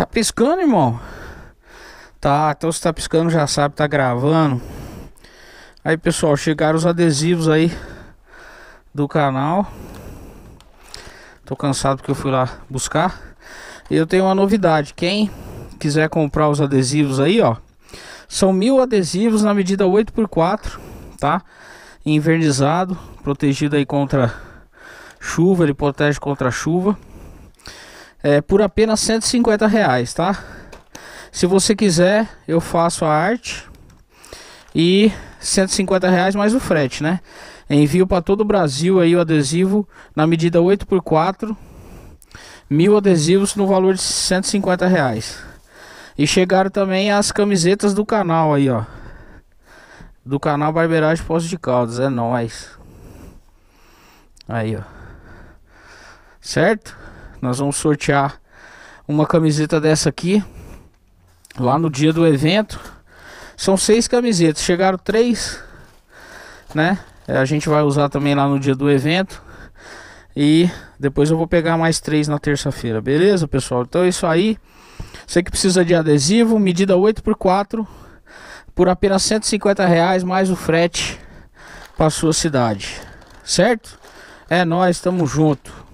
Tá piscando, irmão? Tá, então se tá piscando já sabe, tá gravando. Aí, pessoal, chegaram os adesivos aí do canal. Tô cansado porque eu fui lá buscar. E eu tenho uma novidade. Quem quiser comprar os adesivos aí, ó. São mil adesivos na medida 8x4, tá? Envernizado, protegido aí contra chuva, ele protege contra chuva é, por apenas 150 reais, tá? Se você quiser, eu faço a arte e 150 reais mais o frete, né? Envio para todo o Brasil aí o adesivo na medida 8x4, mil adesivos no valor de 150 reais. E chegaram também as camisetas do canal aí, ó. Do canal Barberagem Poço de Caldas, é nós. Aí, ó. Certo? Nós vamos sortear uma camiseta dessa aqui lá no dia do evento. São seis camisetas, chegaram três, né? É, a gente vai usar também lá no dia do evento. E depois eu vou pegar mais três na terça-feira, beleza, pessoal? Então é isso aí. Você que precisa de adesivo, medida 8 por 4 por apenas 150 reais mais o frete para sua cidade, certo? É nós, estamos junto.